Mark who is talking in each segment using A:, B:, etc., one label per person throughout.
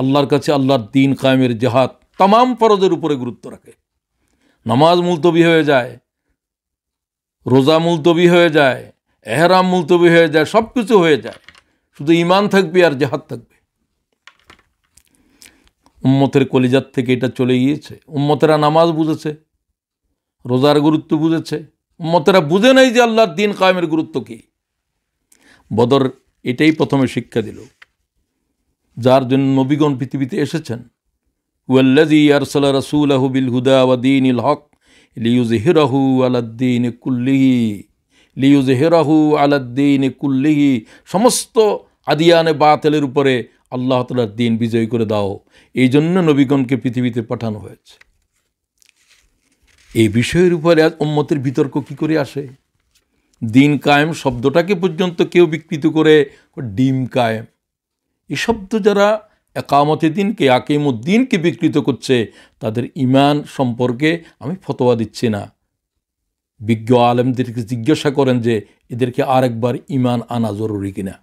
A: আল্লাহর কাছে আল্লাহর দিন কায়েমের জেহাদ তামাম ফরজের উপরে গুরুত্ব রাখে নামাজ মুলতবি হয়ে যায় রোজা মুলতবি হয়ে যায় এহরাম মুলতবি হয়ে যায় সব কিছু হয়ে যায় শুধু ইমান থাকবে আর জেহাদ থাকবে উম্মতের কলিজার থেকে এটা চলে গিয়েছে উম্মতেরা নামাজ বুঝেছে রোজার গুরুত্ব বুঝেছে উম্মতেরা বুঝে নাই যে আল্লাহর দিন কায়েমের গুরুত্ব কী বদর এটাই প্রথমে শিক্ষা দিল যার জন্য নবীগণ পৃথিবীতে এসেছেন ওয়াল্লাজি আরসাল রসুল আহবিল হুদা ওয়াদিন ইল হক লিউজহিরাহু আলাদ্দিন কুল্লিহি লিউজহিরাহু আলাদ্দিন কুল্লিহি সমস্ত আদিয়ানে বাতেলের উপরে আল্লাহ তালার দিন বিজয় করে দাও এই জন্য নবীগণকে পৃথিবীতে পাঠানো হয়েছে এই বিষয়ের উপরে আজ উম্মতের বিতর্ক কি করে আসে দিন কায়েম শব্দটাকে পর্যন্ত কেউ বিকৃত করে ডিম কায়েম এসব তো যারা একামতে দিনকে উদ্দিনকে বিকৃত করছে তাদের ইমান সম্পর্কে আমি ফতোয়া দিচ্ছি না বিজ্ঞ আলেমদেরকে জিজ্ঞাসা করেন যে এদেরকে আরেকবার ইমান আনা জরুরি কিনা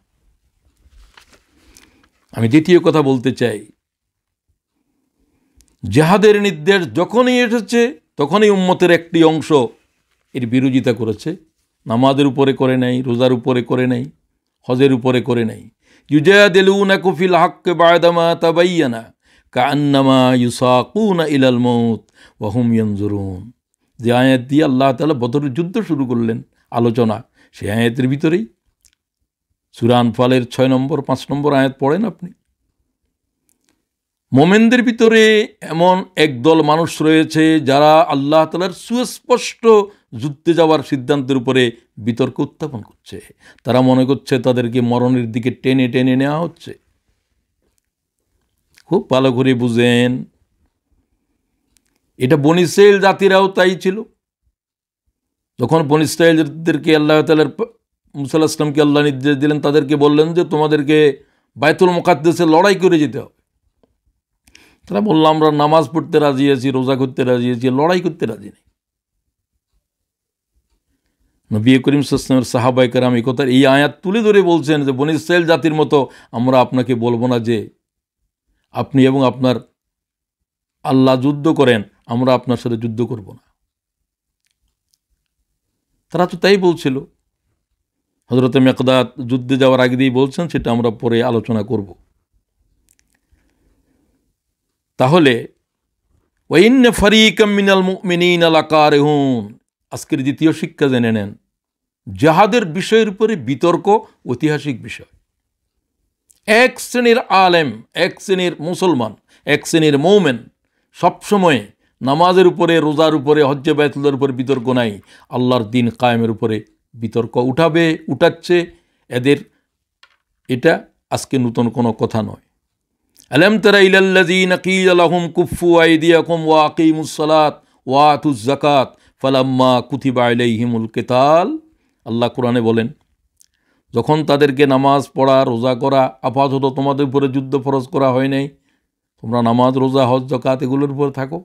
A: আমি দ্বিতীয় কথা বলতে চাই জেহাদের নির্দেশ যখনই এসেছে তখনই উম্মতের একটি অংশ এর বিরোধিতা করেছে নামাজের উপরে করে নাই রোজার উপরে করে নেই হজের উপরে করে নেয় يجادلونك في الحق بعدما تبين كأنما يساقون إلى الموت وهم ينظرون যে আয়াত দিয়ে আল্লাহ তালা বদরের যুদ্ধ শুরু করলেন আলোচনা সে আয়াতের ভিতরেই সুরান ফালের ছয় নম্বর পাঁচ নম্বর আয়াত পড়েন আপনি মোমেনদের ভিতরে এমন একদল মানুষ রয়েছে যারা আল্লাহ তালার সুস্পষ্ট যুদ্ধে যাওয়ার সিদ্ধান্তের উপরে বিতর্ক উত্থাপন করছে তারা মনে করছে তাদেরকে মরণের দিকে টেনে টেনে নেওয়া হচ্ছে খুব ভালো করে বুঝেন এটা বনিসেল জাতিরাও তাই ছিল যখন বনিসাইলদেরকে আল্লাহ তালের মুসাল্লাহ ইসলামকে আল্লাহ নির্দেশ দিলেন তাদেরকে বললেন যে তোমাদেরকে বায়তুল মোকাদ্দেশে লড়াই করে যেতে হবে তারা বললো আমরা নামাজ পড়তে রাজি আছি রোজা করতে রাজি আছি লড়াই করতে রাজি নেই নবী করিম সাহাবাই কারাম এই কথার এই আয়াত তুলে ধরে বলছেন যে বনি ইসরায়েল জাতির মতো আমরা আপনাকে বলবো না যে আপনি এবং আপনার আল্লাহ যুদ্ধ করেন আমরা আপনার সাথে যুদ্ধ করব না তারা তো তাই বলছিল হজরত মেকদাত যুদ্ধে যাওয়ার আগে দিয়েই বলছেন সেটা আমরা পরে আলোচনা করব তাহলে ওয়াইন ফারিক মিনাল মিনিন আলাকার হুন আজকের দ্বিতীয় শিক্ষা জেনে নেন জাহাদের বিষয়ের উপরে বিতর্ক ঐতিহাসিক বিষয় এক শ্রেণীর আলেম এক শ্রেণীর মুসলমান এক শ্রেণীর মৌমেন সবসময় নামাজের উপরে রোজার উপরে হজ্জে বায়তুলের উপরে বিতর্ক নাই আল্লাহর দিন কায়েমের উপরে বিতর্ক উঠাবে উঠাচ্ছে এদের এটা আজকে নতুন কোনো কথা নয় আলম তারা ইলাল্লাজিন আকিল আলহম কুফু আইদিয়াকুম ওয়া আকিমুসসালাত ওয়া আতুজ জাকাত ফালাম্মা কুথিবা আলাইহিমুল কেতাল আল্লাহ কোরআনে বলেন যখন তাদেরকে নামাজ পড়া রোজা করা আপাতত তোমাদের উপরে যুদ্ধ ফরজ করা হয় নাই তোমরা নামাজ রোজা হজ জকাত এগুলোর উপরে থাকো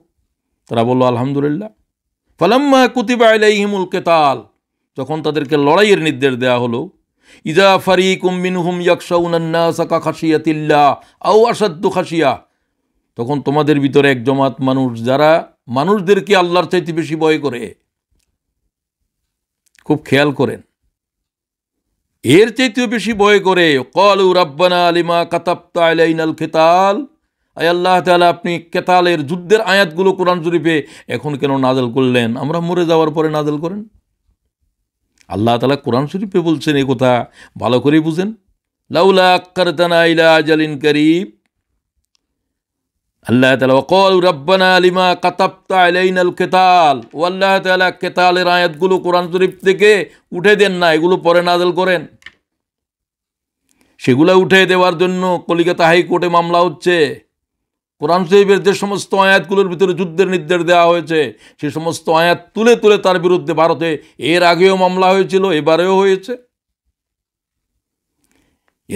A: তারা বলল আলহামদুলিল্লাহ ফালাম্মা কুতিবা আলাইহিমুল কেতাল যখন তাদেরকে লড়াইয়ের নির্দেশ দেওয়া হলো ইজা ফারি উম্মিন হুম ইয়াকশাউন্না সাকা খাসিয়া তিল্লা আও আসাদ্দু খাসিয়া তখন তোমাদের ভিতরে এক জমাত মানুষ যারা মানুষদেরকে আল্লাহর চাইতে বেশি ভয় করে খুব খেয়াল করেন এর চাইতেও বেশি ভয় করে কলু রাব্বানা আলিমা কাতাপ্তাল খেতাল আয় আল্লাহ তালা আপনি কেতালের যুদ্ধের আয়াতগুলো কোরআন শরীফে এখন কেন নাজল করলেন আমরা মরে যাওয়ার পরে নাজল করেন আল্লাহ তালা কোরআন শরীফে বলছেন এ কথা ভালো করেই বুঝেন লাউলা আক্কার তানা ইলা আজালিন করিব আল্লাহ তালা অকল রব্বানা আলিমা কাতাপ্তা আলাইন আল কেতাল ও আল্লাহ তালা কেতালের আয়াতগুলো কোরআন শরীফ থেকে উঠে দেন না এগুলো পরে নাজল করেন সেগুলো উঠে দেওয়ার জন্য কলিকাতা হাইকোর্টে মামলা হচ্ছে কোরআন শরীফের যে সমস্ত আয়াতগুলোর ভিতরে যুদ্ধের নির্দেশ দেওয়া হয়েছে সে সমস্ত আয়াত তুলে তুলে তার বিরুদ্ধে ভারতে এর আগেও মামলা হয়েছিল এবারেও হয়েছে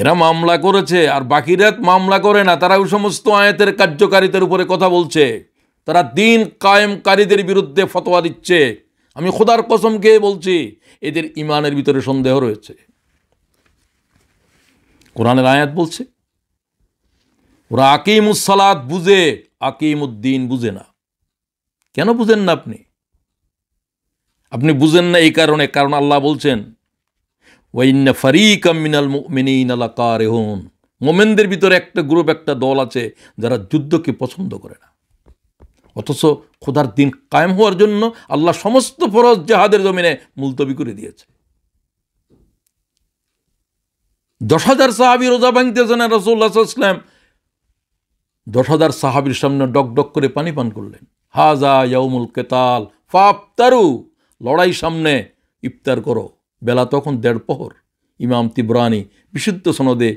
A: এরা মামলা করেছে আর বাকিরা মামলা করে না তারা ওই সমস্ত আয়াতের কার্যকারিতার উপরে কথা বলছে তারা দিন কায়েমকারীদের বিরুদ্ধে ফতোয়া দিচ্ছে আমি খোদার কসম খেয়ে বলছি এদের ইমানের ভিতরে সন্দেহ রয়েছে কোরআনের আয়াত বলছে ওরা আকিমুসালাত বুঝে আকিম উদ্দিন বুঝে না কেন বুঝেন না আপনি আপনি বুঝেন না এই কারণে কারণ আল্লাহ বলছেন ওয়াইন্না ফারিক মিনাল মিনীনালা কারেহন মোমেনদের ভিতরে একটা গ্রুপ একটা দল আছে যারা যুদ্ধকে পছন্দ করে না অথচ খোদার দিন কায়েম হওয়ার জন্য আল্লাহ সমস্ত ফরজ জাহাদের জমিনে মুলতবি করে দিয়েছে দশ হাজার সাহাবি রোজা ভাঙতেছেন রসুল্লাহ ইসলাম দশ হাজার সাহাবির সামনে ডক ডক করে পানি পান করলেন হাজা ইয়াউমুল কেতাল ফাফতারু লড়াই সামনে ইফতার করো বেলা তখন দেড় পহর ইমাম তিব্রানি বিশুদ্ধ সনদে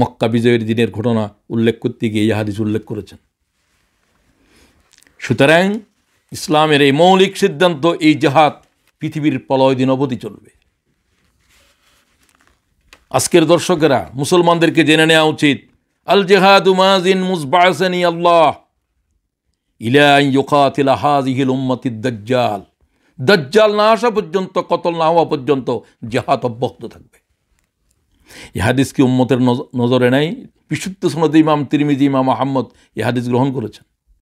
A: মক্কা বিজয়ের দিনের ঘটনা উল্লেখ করতে গিয়ে ইহাদিস উল্লেখ করেছেন সুতরাং ইসলামের এই মৌলিক সিদ্ধান্ত এই জাহাদ পৃথিবীর পলয় দিন অবধি চলবে আজকের দর্শকেরা মুসলমানদেরকে জেনে নেওয়া উচিত আল জেহাদ উমাজিন মুসবাসানি আল্লাহ ইলা ইউকাতিলা হাজিহিল উম্মতিদ্দাজ্জাল দজ্জাল না আসা পর্যন্ত কতল না হওয়া পর্যন্ত জেহাদ অব্যক্ত থাকবে ইহাদিসকে কি উম্মতের নজরে নেই বিশুদ্ধ সনদ ইমাম তিরমিজি ইমাম আহম্মদ ইহাদিস গ্রহণ করেছেন